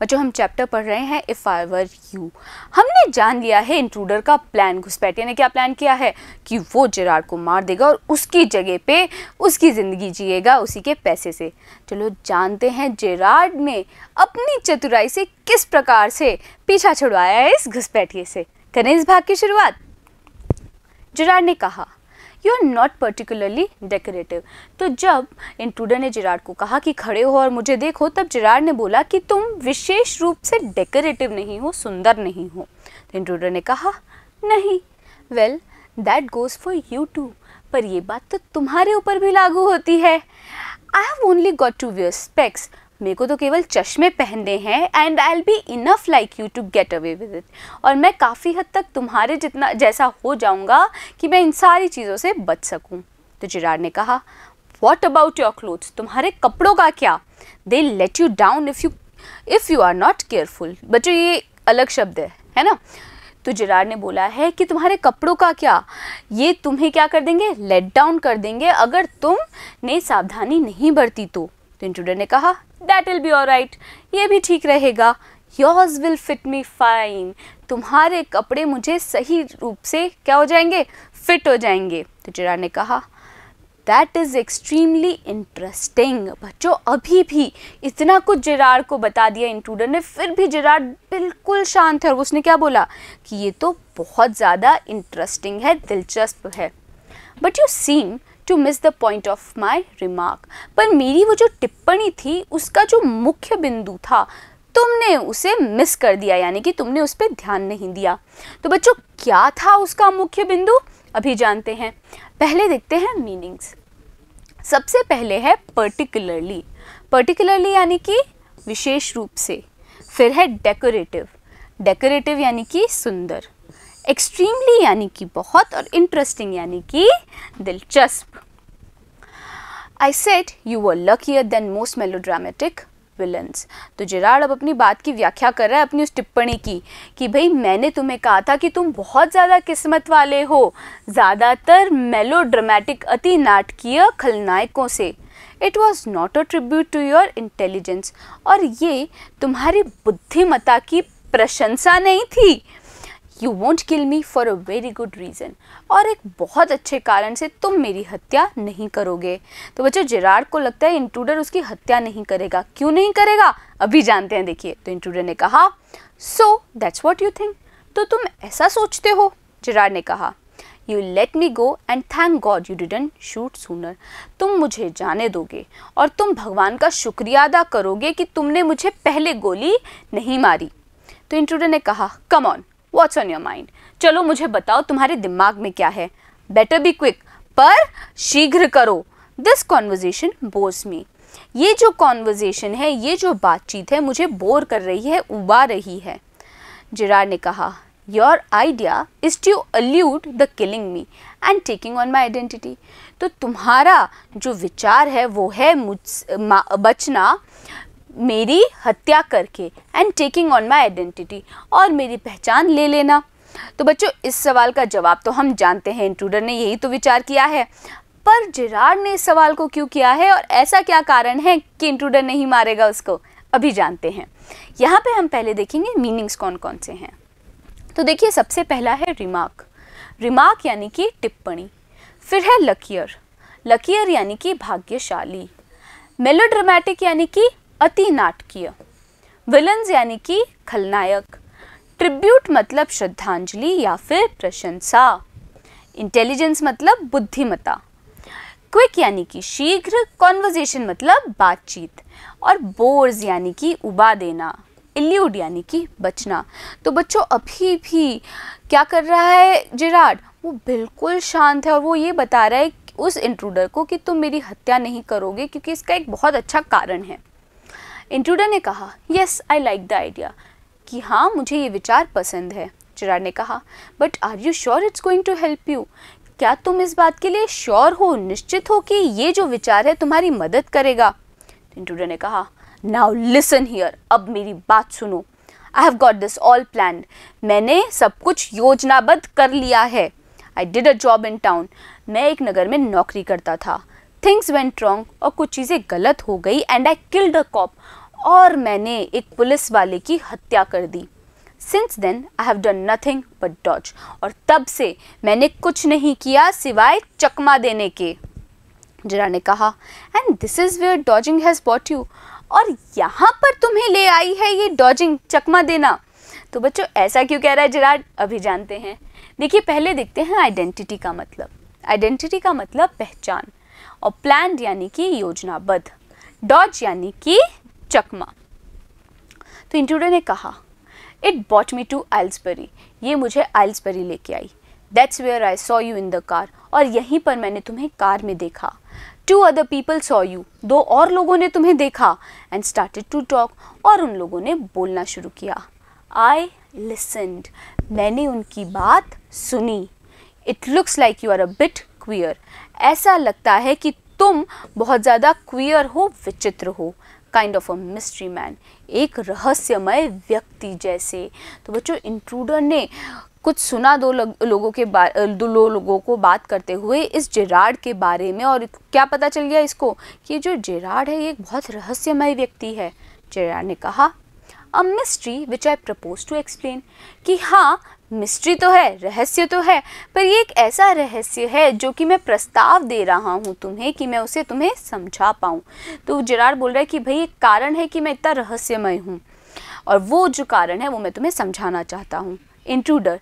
बच्चों हम चैप्टर पढ़ रहे हैं इफ़ आई वर यू हमने जान लिया है इंट्रूडर का प्लान घुसपैठिया ने क्या प्लान किया है कि वो जरार को मार देगा और उसकी जगह पे उसकी ज़िंदगी जिएगा उसी के पैसे से चलो जानते हैं जेराड ने अपनी चतुराई से किस प्रकार से पीछा छुड़वाया है इस घुसपैठिए से करें इस भाग की शुरुआत जरार ने कहा you are not particularly decorative तो जब इंट्रूडर ने जिराड को कहा कि खड़े हो और मुझे देखो तब जिराड ने बोला कि तुम विशेष रूप से डेकोरेटिव नहीं हो सुंदर नहीं हो तो इंट्रूडर ने कहा नहीं well that goes for you too पर ये बात तो तुम्हारे ऊपर भी लागू होती है I have only got to wear specs मेरे को तो केवल चश्मे पहनने हैं and I'll be enough like you to get away with it और मैं काफ़ी हद तक तुम्हारे जितना जैसा हो जाऊँगा कि मैं इन सारी चीज़ों से बच सकूँ तो जिरार ने कहा वॉट अबाउट योर क्लोथ्स तुम्हारे कपड़ों का क्या they let you down if you if you are not careful बच्चों ये अलग शब्द है है ना तो जिरार ने बोला है कि तुम्हारे कपड़ों का क्या ये तुम्हें क्या कर देंगे लेट डाउन कर देंगे अगर तुमने सावधानी नहीं बरती तो, तो इंट्रूडर ने कहा that will be all right ये भी ठीक रहेगा yours will fit me fine तुम्हारे कपड़े मुझे सही रूप से क्या हो जाएंगे फिट हो जाएंगे तो जरा ने कहा दैट इज़ एक्सट्रीमली इंटरेस्टिंग बच्चों अभी भी इतना कुछ जिरार को बता दिया इंट्रूडर ने फिर भी जेरार बिल्कुल शांत है और उसने क्या बोला कि ये तो बहुत ज़्यादा इंटरेस्टिंग है दिलचस्प है but you seem to miss the point of my remark पर मेरी वो जो टिप्पणी थी उसका जो मुख्य बिंदु था तुमने उसे मिस कर दिया यानी कि तुमने उस पर ध्यान नहीं दिया तो बच्चों क्या था उसका मुख्य बिंदु अभी जानते हैं पहले देखते हैं मीनिंग्स सबसे पहले है पर्टिकुलरली पर्टिकुलरली यानी कि विशेष रूप से फिर है डेकोरेटिव डेकोरेटिव यानी कि सुंदर एक्सट्रीमली यानी कि बहुत और इंटरेस्टिंग यानी कि दिलचस्प I said you were luckier than most melodramatic villains तो जिराड़ अब अपनी बात की व्याख्या कर रहा है अपनी उस टिप्पणी की कि भाई मैंने तुम्हें कहा था कि तुम बहुत ज़्यादा किस्मत वाले हो ज़्यादातर मेलोड्रामेटिक अति नाटकीय खलनायकों से it was not a tribute to your intelligence और ये तुम्हारी बुद्धिमता की प्रशंसा नहीं थी you won't kill me for a very good reason और एक बहुत अच्छे कारण से तुम मेरी हत्या नहीं करोगे तो बच्चों जेरार्ड को लगता है इंट्रूडर उसकी हत्या नहीं करेगा क्यों नहीं करेगा अभी जानते हैं देखिए तो इंट्रूडर ने कहा so that's what you think तो तुम ऐसा सोचते हो जेरार्ड ने कहा you let me go and thank God you didn't shoot sooner तुम मुझे जाने दोगे और तुम भगवान का शुक्रिया अदा करोगे कि तुमने मुझे पहले गोली नहीं मारी तो इंट्रूडर ने कहा come on what's on your mind चलो मुझे बताओ तुम्हारे दिमाग में क्या है बेटर बी क्विक पर शीघ्र करो दिस कॉन्वर्जेशन बोर्स मी ये जो कॉन्वर्जेशन है ये जो बातचीत है मुझे बोर कर रही है उबा रही है जिरार ने कहा your idea is to allude the killing me and taking on my identity तो तुम्हारा जो विचार है वो है मुझ बचना मेरी हत्या करके and taking on my identity और मेरी पहचान ले लेना तो बच्चों इस सवाल का जवाब तो हम जानते हैं इंट्रूडर ने यही तो विचार किया है पर जेरार्ड ने इस सवाल को क्यों किया है और ऐसा क्या कारण है कि इंट्रूडर नहीं मारेगा उसको अभी जानते हैं यहाँ पे हम पहले देखेंगे मीनिंग्स कौन कौन से हैं तो देखिए सबसे पहला है रिमार्क रिमार्क यानी कि टिप्पणी फिर है लकीयर लकीयर यानी कि भाग्यशाली मेलोड्रामेटिक यानी कि अति नाटकीय विलन्स यानी कि खलनायक ट्रिब्यूट मतलब श्रद्धांजलि या फिर प्रशंसा इंटेलिजेंस मतलब बुद्धिमता क्विक यानी कि शीघ्र कॉन्वर्जेशन मतलब बातचीत और बोर्स यानी कि उबा देना इल्यूड यानी कि बचना तो बच्चों अभी भी क्या कर रहा है जिराड वो बिल्कुल शांत है और वो ये बता रहा है उस इंट्रूडर को कि तुम मेरी हत्या नहीं करोगे क्योंकि इसका एक बहुत अच्छा कारण है इंट्रूडर ने कहा yes I like the idea कि हाँ मुझे ये विचार पसंद है चिराग ने कहा but are you sure it's going to help you क्या तुम इस बात के लिए श्योर हो निश्चित हो कि ये जो विचार है तुम्हारी मदद करेगा इंट्रूडर ने कहा नाउ लिसन हियर अब मेरी बात सुनो I have got this all plan मैंने सब कुछ योजनाबद्ध कर लिया है I did a job in town मैं एक नगर में नौकरी करता था थिंग्स वेंट रॉन्ग और कुछ चीज़ें गलत हो गई and I killed a cop और मैंने एक पुलिस वाले की हत्या कर दी since then I have done nothing but dodge और तब से मैंने कुछ नहीं किया सिवाय चकमा देने के जरा ने कहा and this is where dodging has brought you और यहाँ पर तुम्हें ले आई है ये डॉजिंग चकमा देना तो बच्चों ऐसा क्यों कह रहा है जरा अभी जानते हैं देखिए पहले देखते हैं आइडेंटिटी का मतलब आइडेंटिटी का मतलब पहचान और प्लान यानी कि योजनाबद्ध डॉज यानी कि चकमा तो इंट्रूडर ने कहा it brought me to Aylesbury ये मुझे आइल्सबरी लेके आई that's where I saw you in the car और यहीं पर मैंने तुम्हें कार में देखा two other people saw you दो और लोगों ने तुम्हें देखा एंड स्टार्टेड टू टॉक और उन लोगों ने बोलना शुरू किया आई लिसनड मैंने उनकी बात सुनी it looks like you are a bit queer ऐसा लगता है कि तुम बहुत ज़्यादा क्वियर हो विचित्र हो kind of a mystery man एक रहस्यमय व्यक्ति जैसे तो बच्चों इंट्रूडर ने कुछ सुना दो लग, लोगों के बारे दो लोगों को बात करते हुए इस जेराड के बारे में और क्या पता चल गया इसको कि जो जेराड है ये एक बहुत रहस्यमय व्यक्ति है जेराड ने कहा a mystery which I propose to explain कि हाँ मिस्ट्री तो है रहस्य तो है पर ये एक ऐसा रहस्य है जो कि मैं प्रस्ताव दे रहा हूँ तुम्हें कि मैं उसे तुम्हें समझा पाऊँ तो जरार बोल रहा है कि भाई एक कारण है कि मैं इतना रहस्यमय हूँ और वो जो कारण है वो मैं तुम्हें समझाना चाहता हूँ इंट्रूडर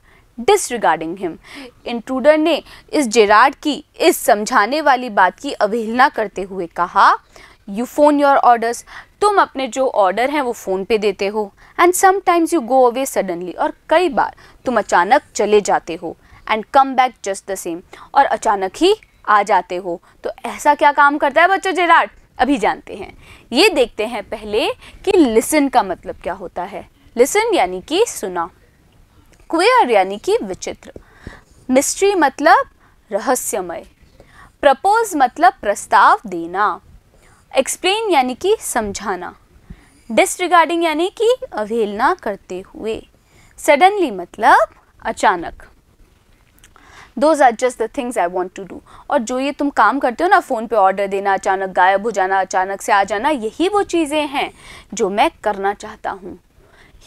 डिसरिगार्डिंग हिम इंट्रूडर ने इस जेराड की इस समझाने वाली बात की अवहेलना करते हुए कहा यू फोन योर ऑर्डर्स तुम अपने जो ऑर्डर हैं वो फ़ोन पे देते हो and sometimes you go away suddenly और कई बार तुम अचानक चले जाते हो and come back just the same और अचानक ही आ जाते हो तो ऐसा क्या काम करता है बच्चों जेराट अभी जानते हैं ये देखते हैं पहले कि लिसन का मतलब क्या होता है लिसन यानी कि सुना क्वेयर यानी कि विचित्र मिस्ट्री मतलब रहस्यमय प्रपोज मतलब प्रस्ताव देना एक्सप्लेन यानी कि समझाना डिसरिगार्डिंग यानी कि अवहेलना करते हुए सडनली मतलब अचानक those are just the things I want to do और जो ये तुम काम करते हो ना फ़ोन पे ऑर्डर देना अचानक गायब हो जाना अचानक से आ जाना यही वो चीज़ें हैं जो मैं करना चाहता हूँ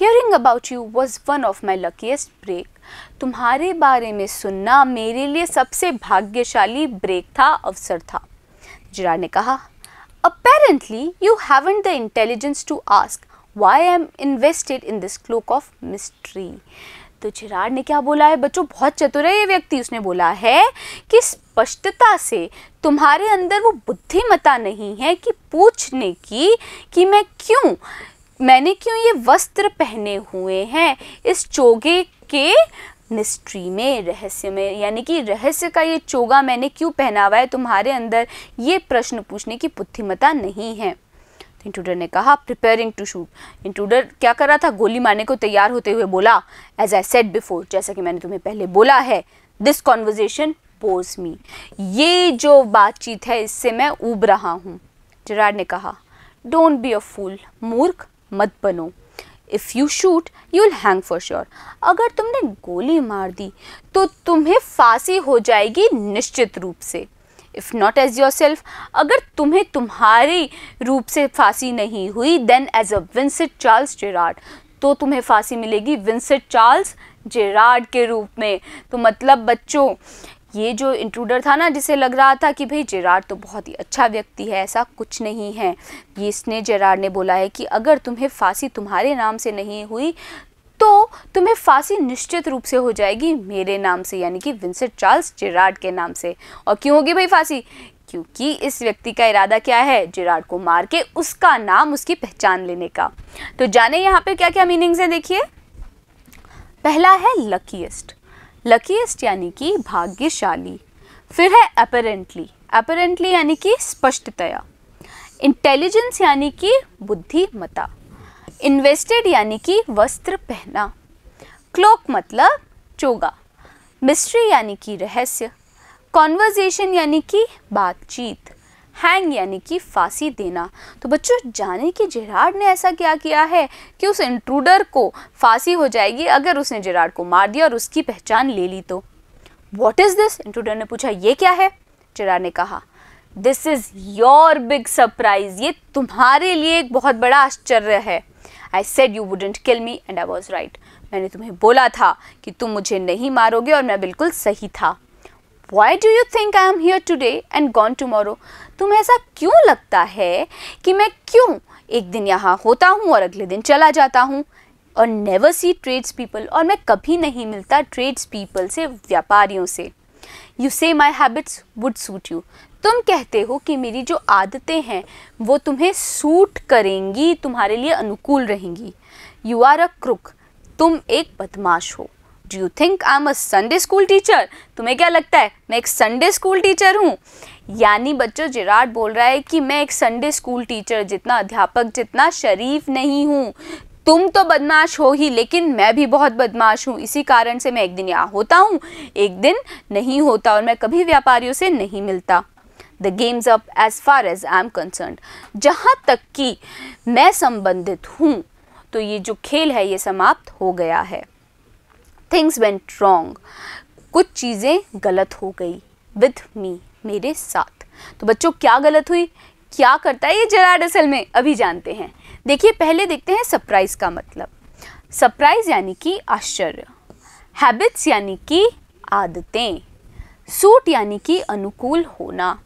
hearing about you was one of my luckiest break तुम्हारे बारे में सुनना मेरे लिए सबसे भाग्यशाली ब्रेक था अवसर था जरा ने कहा apparently you haven't the intelligence to ask why I am invested in this cloak of mystery तो चिराड़ ने क्या बोला है बच्चों बहुत चतुर है ये व्यक्ति उसने बोला है कि स्पष्टता से तुम्हारे अंदर वो बुद्धिमता नहीं है कि पूछने की कि मैं क्यों मैंने क्यों ये वस्त्र पहने हुए हैं इस चोगे के मिस्ट्री में रहस्य में यानी कि रहस्य का ये चोगा मैंने क्यों पहना हुआ है तुम्हारे अंदर ये प्रश्न पूछने की बुद्धिमता नहीं है इंट्रूडर ने कहा प्रिपेयरिंग टू शूट इंट्रूडर क्या कर रहा था गोली मारने को तैयार होते हुए बोला एज आई सेट बिफोर जैसा कि मैंने तुम्हें पहले बोला है दिस कॉन्वर्जेशन पोज मी ये जो बातचीत है इससे मैं उब रहा हूँ जरार ने कहा डोंट बी अ फूल मूर्ख मत बनो if you shoot you will hang for sure अगर तुमने गोली मार दी तो तुम्हें फांसी हो जाएगी निश्चित रूप से if not as yourself अगर तुम्हें तुम्हारे रूप से फांसी नहीं हुई then as a Vincent Charles Gerard तो तुम्हें फांसी मिलेगी विंसेट चार्ल्स जेराड के रूप में तो मतलब बच्चों ये जो इंट्रूडर था ना जिसे लग रहा था कि भाई जेराड तो बहुत ही अच्छा व्यक्ति है ऐसा कुछ नहीं है ये इसने जेराड ने बोला है कि अगर तुम्हें फांसी तुम्हारे नाम से नहीं हुई तो तुम्हें फांसी निश्चित रूप से हो जाएगी मेरे नाम से यानी कि विंसेंट चार्ल्स जेराड के नाम से और क्यों होगी भाई फांसी क्योंकि इस व्यक्ति का इरादा क्या है जेराड को मार के उसका नाम उसकी पहचान लेने का तो जाने यहाँ पे क्या क्या मीनिंग्स हैं देखिए पहला है लकीस्ट लकीस्ट यानी कि भाग्यशाली फिर है अपेरेंटली अपेरेंटली यानी कि स्पष्टतया इंटेलिजेंस यानी कि बुद्धिमता इन्वेस्टेड यानी कि वस्त्र पहना क्लोक मतलब चोगा मिस्ट्री यानी कि रहस्य कॉन्वर्जेशन यानी कि बातचीत हैंग यानी कि फांसी देना तो बच्चों जाने कि जेराड ने ऐसा क्या किया है कि उस इंट्रूडर को फांसी हो जाएगी अगर उसने जेराड को मार दिया और उसकी पहचान ले ली तो वॉट इज़ दिस इंट्रूडर ने पूछा ये क्या है जेराड ने कहा this is your big surprise ये तुम्हारे लिए एक बहुत बड़ा आश्चर्य है I said you wouldn't kill me and I was right मैंने तुम्हें बोला था कि तुम मुझे नहीं मारोगे और मैं बिल्कुल सही था why do you think I am here today and gone tomorrow तुम ऐसा क्यों लगता है कि मैं क्यों एक दिन यहाँ होता हूँ और अगले दिन चला जाता हूँ और नेवर सी ट्रेड्स पीपल और मैं कभी नहीं मिलता ट्रेड्स पीपल से व्यापारियों से you say my habits would suit you तुम कहते हो कि मेरी जो आदतें हैं वो तुम्हें सूट करेंगी तुम्हारे लिए अनुकूल रहेंगी यू आर अ क्रुक तुम एक बदमाश हो do you think I am a Sunday school teacher तुम्हें क्या लगता है मैं एक संडे स्कूल टीचर हूँ यानी बच्चों जिराड बोल रहा है कि मैं एक संडे स्कूल टीचर जितना अध्यापक जितना शरीफ नहीं हूँ तुम तो बदमाश हो ही लेकिन मैं भी बहुत बदमाश हूँ इसी कारण से मैं एक दिन यहाँ होता हूँ एक दिन नहीं होता और मैं कभी व्यापारियों से नहीं मिलता the game's up as far as I am concerned जहाँ तक कि मैं संबंधित हूँ तो ये जो खेल है ये समाप्त हो गया है थिंग्स वेंट रॉन्ग कुछ चीज़ें गलत हो गई विथ मी मेरे साथ तो बच्चों क्या गलत हुई क्या करता है ये जरा असल में अभी जानते हैं देखिए पहले देखते हैं सरप्राइज़ का मतलब सरप्राइज़ यानी कि आश्चर्य हैबिट्स यानी कि आदतें सूट यानी कि अनुकूल होना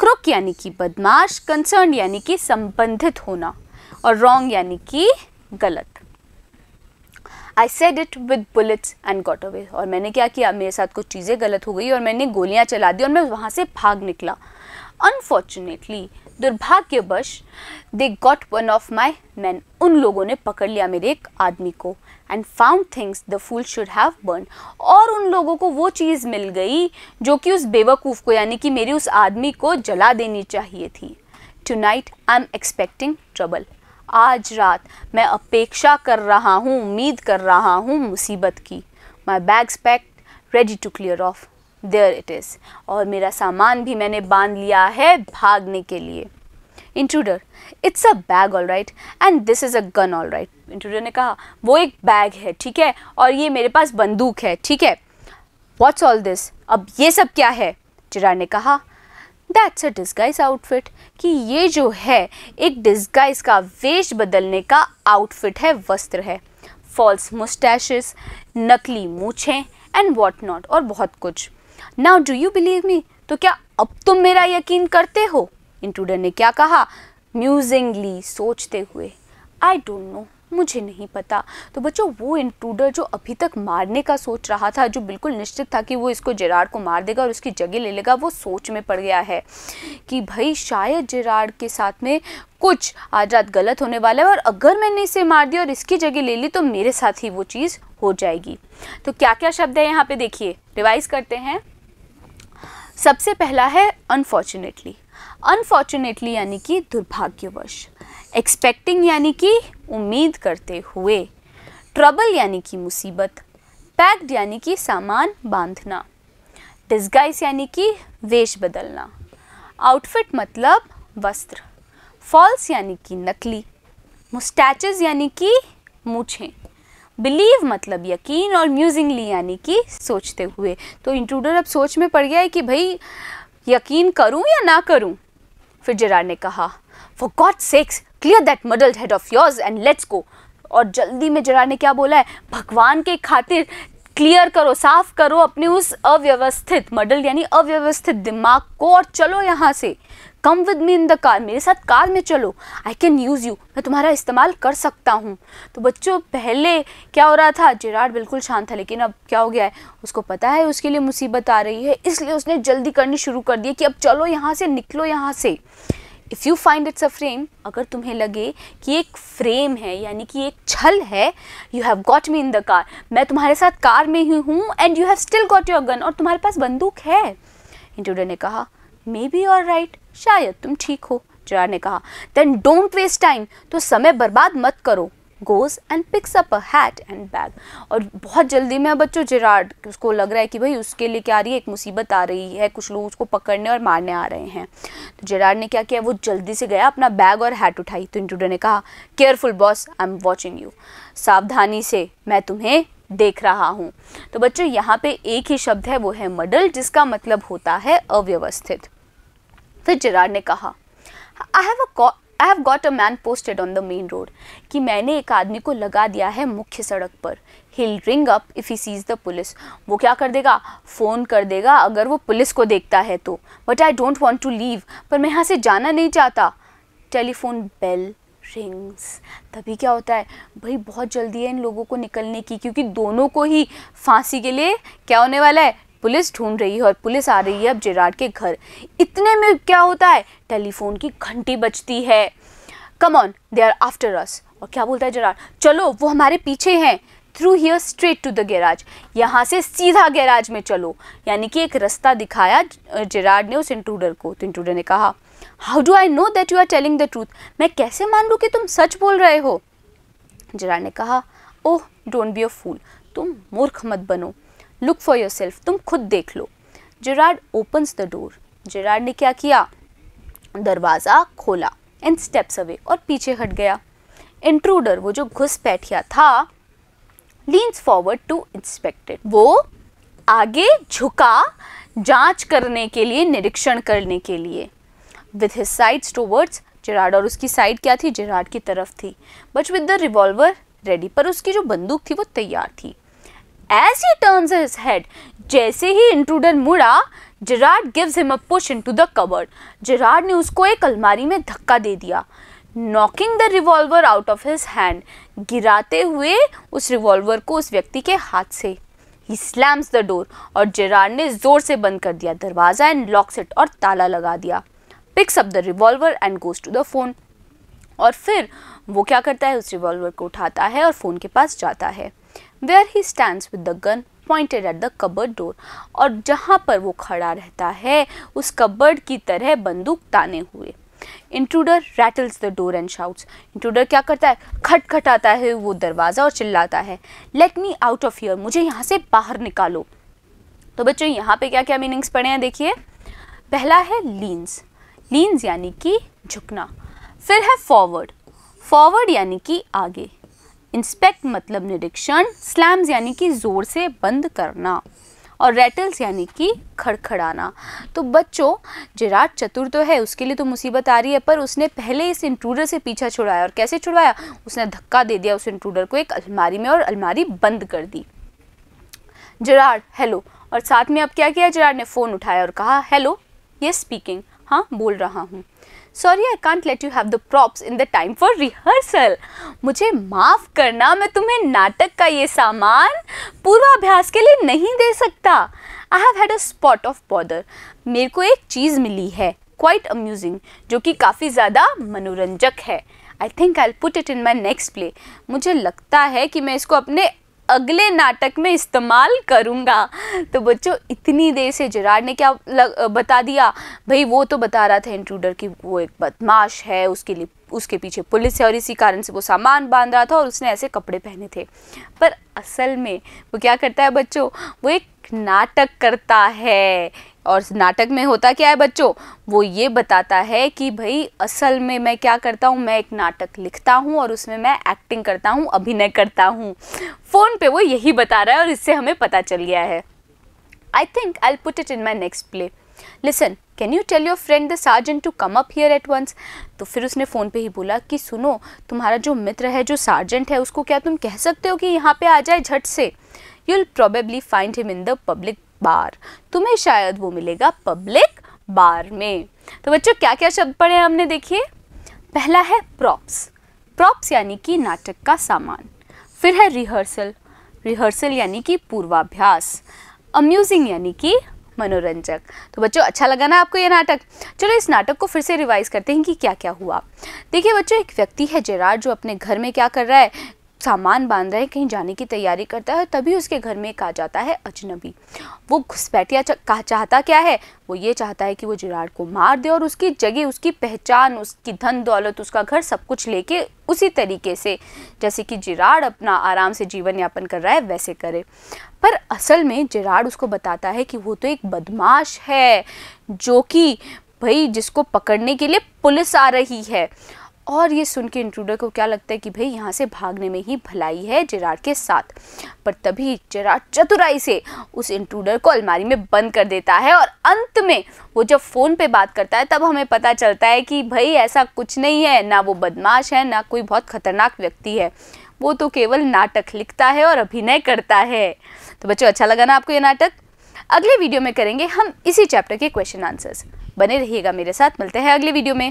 क्रुक यानी कि बदमाश कंसर्न यानी कि संबंधित होना और रॉन्ग यानी कि गलत I said it with bullets and got away और मैंने क्या किया मेरे साथ कुछ चीज़ें गलत हो गई और मैंने गोलियां चला दी और मैं वहाँ से भाग निकला अनफॉर्चुनेटली दुर्भाग्यवश they got one of my men उन लोगों ने पकड़ लिया मेरे एक आदमी को and found things the fool should have burned और उन लोगों को वो चीज़ मिल गई जो कि उस बेवकूफ़ को यानी कि मेरी उस आदमी को जला देनी चाहिए थी tonight I am expecting trouble आज रात मैं अपेक्षा कर रहा हूँ उम्मीद कर रहा हूँ मुसीबत की my bags packed ready to clear off there it is और मेरा सामान भी मैंने बांध लिया है भागने के लिए intruder it's a bag all right and this is a gun all right intruder ने कहा वो एक बैग है ठीक है और ये मेरे पास बंदूक है ठीक है वॉट्स ऑल दिस अब ये सब क्या है जिरा ने कहा दैट्स अ डिस्गाइज आउटफिट कि ये जो है एक डिस्गाइज का वेश बदलने का आउटफिट है वस्त्र है फॉल्स मुस्टैशेस नकली मूछें एंड वॉट नॉट और बहुत कुछ now do you believe me तो क्या अब तुम मेरा यकीन करते हो इंट्रूडर ने क्या कहा म्यूजिंगली सोचते हुए आई डोंट नो मुझे नहीं पता तो बच्चों वो इंट्रूडर जो अभी तक मारने का सोच रहा था जो बिल्कुल निश्चित था कि वो इसको जेराड को मार देगा और उसकी जगह ले लेगा वो सोच में पड़ गया है कि भाई शायद जेराड के साथ में कुछ आज रात गलत होने वाला है और अगर मैंने इसे मार दिया और इसकी जगह ले ली तो मेरे साथ ही वो चीज़ हो जाएगी तो क्या क्या शब्द है यहाँ पे देखिए रिवाइज करते हैं सबसे पहला है अनफॉर्चुनेटली अनफॉर्चुनेटली यानी कि दुर्भाग्यवश एक्सपेक्टिंग यानी कि उम्मीद करते हुए ट्रबल यानी कि मुसीबत पैक्ड यानी कि सामान बांधना डिस्गाइज यानी कि वेश बदलना आउटफिट मतलब वस्त्र फॉल्स यानी कि नकली मुस्टैचेज यानी कि मूछें बिलीव मतलब यकीन और म्यूजिंगली यानी कि सोचते हुए तो इंट्रूडर अब सोच में पड़ गया है कि भाई यकीन करूं या ना करूं फिर जरार ने कहा for God's sake clear that muddled head of yours and let's go और जल्दी में जरार ने क्या बोला है भगवान के खातिर क्लियर करो साफ करो अपने उस अव्यवस्थित मडल यानी अव्यवस्थित दिमाग को और चलो यहाँ से come with me in the car मेरे साथ कार में चलो आई कैन यूज़ यू मैं तुम्हारा इस्तेमाल कर सकता हूँ तो बच्चों पहले क्या हो रहा था जेराड बिल्कुल शांत था लेकिन अब क्या हो गया है उसको पता है उसके लिए मुसीबत आ रही है इसलिए उसने जल्दी करनी शुरू कर दी कि अब चलो यहाँ से निकलो यहाँ से if you find it's a frame अगर तुम्हें लगे कि एक फ्रेम है यानी कि एक छल है you have got me in the car मैं तुम्हारे साथ कार में ही हूँ and you have still got your gun और तुम्हारे पास बंदूक है इंटूडर ने कहा मे बी और राइट शायद तुम ठीक हो जरा ने कहा देन डोंट वेस्ट टाइम तो समय बर्बाद मत करो goes and picks up a hat and bag. और बहुत जल्दी में बच्चों जेरार्ड उसको लग रहा है कि भाई उसके लिए क्या आ रही है एक मुसीबत आ रही है कुछ लोग उसको पकड़ने और मारने आ रहे हैं तो जेरार्ड ने क्या किया वो जल्दी से गया अपना बैग और हैट उठाई तो इंटूडर ने कहा careful boss I am watching you सावधानी से मैं तुम्हें देख रहा हूँ तो बच्चों यहाँ पे एक ही शब्द है वो है मडल जिसका मतलब होता है अव्यवस्थित फिर जेरार्ड ने कहा I have a I have got a man posted on the main road कि मैंने एक आदमी को लगा दिया है मुख्य सड़क पर he'll ring up if he sees the police वो क्या कर देगा फ़ोन कर देगा अगर वो पुलिस को देखता है तो but I don't want to leave पर मैं यहाँ से जाना नहीं चाहता टेलीफोन बेल रिंग्स तभी क्या होता है भाई बहुत जल्दी है इन लोगों को निकलने की क्योंकि दोनों को ही फांसी के लिए क्या होने वाला है पुलिस ढूंढ रही है और पुलिस आ रही है अब जेराड के घर इतने में क्या होता है टेलीफोन की घंटी बजती है come on they are after us और क्या बोलता है जेराड चलो वो हमारे पीछे हैं through here straight to the garage यहाँ से सीधा गैराज में चलो यानी कि एक रास्ता दिखाया जेराड ने उस इंट्रूडर को तो इंट्रूडर ने कहा how do I know that you are telling the truth मैं कैसे मान लूँ कि तुम सच बोल रहे हो जेराड ने कहा ओह डोंट बी अ फूल तुम मूर्ख मत बनो लुक फॉर योर सेल्फ तुम खुद देख लो Gerard opens the door Gerard ने क्या किया दरवाज़ा खोला एंड स्टेप्स अवे और पीछे हट गया इंट्रूडर वो जो घुस बैठिया था लीन्स फॉरवर्ड टू इंस्पेक्टेड वो आगे झुका जांच करने के लिए निरीक्षण करने के लिए with his sides towards Gerard और उसकी साइड क्या थी जेराड की तरफ थी but with the revolver ready पर उसकी जो बंदूक थी वो तैयार थी As he turns his head, जैसे ही इंट्रूडर मुड़ा Gerard gives him a push into the cupboard Gerard ने उसको एक अलमारी में धक्का दे दिया knocking the revolver out of his hand गिराते हुए उस रिवॉल्वर को उस व्यक्ति के हाथ से ही स्लैम्स द डोर और जेराड ने जोर से बंद कर दिया दरवाज़ा एंड लॉक सेट और ताला लगा दिया picks up the revolver and goes to the phone और फिर वो क्या करता है उस रिवॉल्वर को उठाता है और फ़ोन के पास जाता है where he stands with the gun pointed at the cupboard door और जहाँ पर वो खड़ा रहता है उस कबर्ड की तरह बंदूक ताने हुए intruder rattles the door and shouts intruder क्या करता है खटखटाता है वो दरवाज़ा और चिल्लाता है let me out of here मुझे यहाँ से बाहर निकालो तो बच्चों यहाँ पे क्या क्या मीनिंग्स पढ़े हैं देखिए पहला है लीन्स लीन्स यानी कि झुकना फिर है फॉरवर्ड फॉरवर्ड यानी कि आगे इंस्पेक्ट मतलब निरीक्षण स्लैम्स यानी कि ज़ोर से बंद करना और रेटल्स यानी कि खड़खड़ाना तो बच्चों जिराट चतुर तो है उसके लिए तो मुसीबत आ रही है पर उसने पहले इस इंट्रूडर से पीछा छुड़ाया और कैसे छुड़वाया उसने धक्का दे दिया उस इंट्रूडर को एक अलमारी में और अलमारी बंद कर दी जिराट हेलो और साथ में अब क्या किया जिराट ने फ़ोन उठाया और कहा हेलो ये स्पीकिंग हाँ बोल रहा हूँ sorry I can't let you have the props in the time for rehearsal मुझे माफ़ करना मैं तुम्हें नाटक का ये सामान पूर्वाभ्यास के लिए नहीं दे सकता I have had a spot of bother मेरे को एक चीज़ मिली है क्वाइट अम्यूजिंग जो कि काफ़ी ज़्यादा मनोरंजक है I think I put it in my next play मुझे लगता है कि मैं इसको अपने अगले नाटक में इस्तेमाल करूँगा तो बच्चों इतनी देर से जराड ने क्या लग, बता दिया भाई वो तो बता रहा था इंट्रूडर की वो एक बदमाश है उसके लिए उसके पीछे पुलिस है और इसी कारण से वो सामान बांध रहा था और उसने ऐसे कपड़े पहने थे पर असल में वो क्या करता है बच्चों वो एक नाटक करता है और नाटक में होता क्या है बच्चों वो ये बताता है कि भाई असल में मैं क्या करता हूँ मैं एक नाटक लिखता हूँ और उसमें मैं एक्टिंग करता हूँ अभिनय करता हूँ फ़ोन पे वो यही बता रहा है और इससे हमें पता चल गया है I think I put it in my next play listen can you tell your friend the sergeant to come up here at once तो फिर उसने फ़ोन पे ही बोला कि सुनो तुम्हारा जो मित्र है जो सार्जेंट है उसको क्या तुम कह सकते हो कि यहाँ पे आ जाए झट से you'll probably find him in the public bar तुम्हें शायद वो मिलेगा पब्लिक बार में तो बच्चों क्या क्या शब्द पढ़े हमने देखिए पहला है प्रॉप्स प्रॉप्स यानी कि नाटक का सामान फिर है रिहर्सल रिहर्सल यानी कि पूर्वाभ्यास अम्यूजिंग यानी कि मनोरंजक तो बच्चों अच्छा लगा ना आपको ये नाटक चलो इस नाटक को फिर से रिवाइज करते हैं कि क्या क्या हुआ देखिए बच्चों एक व्यक्ति है जेरार जो अपने घर में क्या कर रहा है सामान बांध रहा है कहीं जाने की तैयारी करता है तभी उसके घर में एक आ जाता है अजनबी वो घुसपैठिया कहा चाहता क्या है वो ये चाहता है कि वो जिराड को मार दे और उसकी जगह उसकी पहचान उसकी धन दौलत उसका घर सब कुछ लेके उसी तरीके से जैसे कि जिराड अपना आराम से जीवन यापन कर रहा है वैसे करे पर असल में जिराड उसको बताता है कि वो तो एक बदमाश है जो कि भाई जिसको पकड़ने के लिए पुलिस आ रही है और ये सुन के इंट्रूडर को क्या लगता है कि भाई यहाँ से भागने में ही भलाई है जेराड के साथ पर तभी जेराड चतुराई से उस इंट्रूडर को अलमारी में बंद कर देता है और अंत में वो जब फ़ोन पे बात करता है तब हमें पता चलता है कि भाई ऐसा कुछ नहीं है ना वो बदमाश है ना कोई बहुत ख़तरनाक व्यक्ति है वो तो केवल नाटक लिखता है और अभिनय करता है तो बच्चों अच्छा लगा ना आपको ये नाटक अगले वीडियो में करेंगे हम इसी चैप्टर के क्वेश्चन आंसर्स बने रहिएगा मेरे साथ मिलते हैं अगले वीडियो में